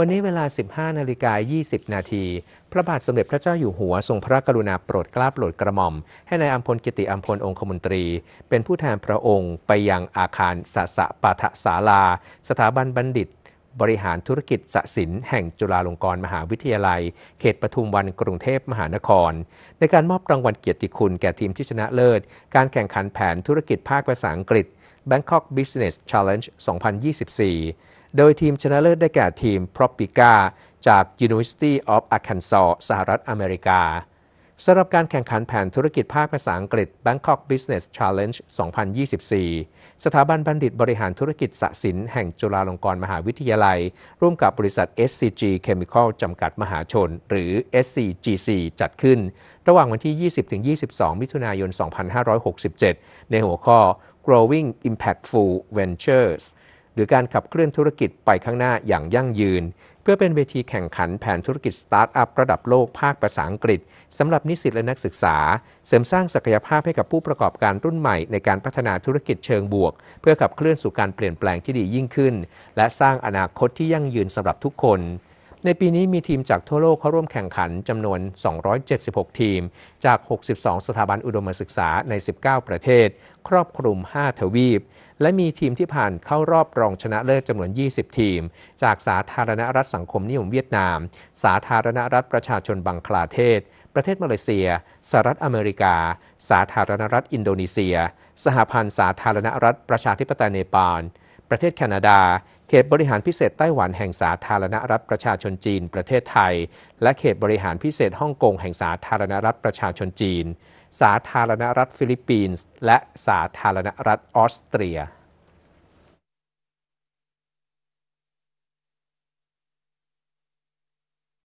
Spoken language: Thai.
วันนี้เวลา 15 นาฬิกา 20 นาที พระบาทสมเด็จพระเจ้าอยู่หัว ทรงพระกรุณาโปรดเกล้าโปรดกระหม่อม ให้นายอัมพลกิติอัมพลองคมนตรี เป็นผู้แทนพระองค์ ไปยังอาคารสสะปาทศาลา สถาบันบัณฑิต บริหารธุรกิจสศิน แห่งจุฬาลงกรณ์มหาวิทยาลัย เขตปทุมวันกรุงเทพมหานคร ในการมอบรางวัลเกียรติคุณ แก่ทีมที่ชนะเลิศการแข่งขันแผนธุรกิจภาคภาษาอังกฤษ Bangkok Business Challenge 2024โดยทีมชนะเลิศได้แก่ทีม Propica จาก University of Arkansas สหรัฐอเมริกา สำหรับการแข่งขันแผนธุรกิจภาคภาษาอังกฤษ Bangkok Business Challenge 2024 สถาบันบัณฑิตบริหารธุรกิจสสินแห่งจุฬาลงกรณ์มหาวิทยาลัย ร่วมกับบริษัท SCG Chemical จำกัดมหาชน หรือ SCGC จัดขึ้น ระหว่างวันที่ 20-22 มิถุนายน 2567 ในหัวข้อ Growing Impactful Ventures หรือการขับเคลื่อนธุรกิจไปข้างหน้าอย่างยั่งยืน เพื่อเป็นเวทีแข่งขันแผนธุรกิจสตาร์ทอัพระดับโลกภาคภาษาอังกฤษ สำหรับนิสิตและนักศึกษา เสริมสร้างศักยภาพให้กับผู้ประกอบการรุ่นใหม่ ในการพัฒนาธุรกิจเชิงบวก เพื่อขับเคลื่อนสู่การเปลี่ยนแปลงที่ดียิ่งขึ้น และสร้างอนาคตที่ยั่งยืนสำหรับทุกคนในปีนี้มีทีมจากทั่วโลกเข้าร่วมแข่งขันจำนวน 276 ทีม จาก 62 สถาบันอุดมศึกษาใน 19 ประเทศ ครอบคลุม 5 ทวีป และมีทีมที่ผ่านเข้ารอบรองชนะเลิศจำนวน 20 ทีม จากสาธารณรัฐสังคมนิยมเวียดนาม สาธารณรัฐประชาชนบังคลาเทศ ประเทศมาเลเซียสหรัฐอเมริกา สาธารณรัฐอินโดนีเซีย สหพันธ์สาธารณรัฐประชาธิปไตยเนปาลประเทศแคนาดา เขตบริหารพิเศษไต้หวันแห่งสาธารณรัฐประชาชนจีน ประเทศไทย และเขตบริหารพิเศษฮ่องกงแห่งสาธารณรัฐประชาชนจีน สาธารณรัฐฟิลิปปินส์ และสาธารณรัฐออสเตรีย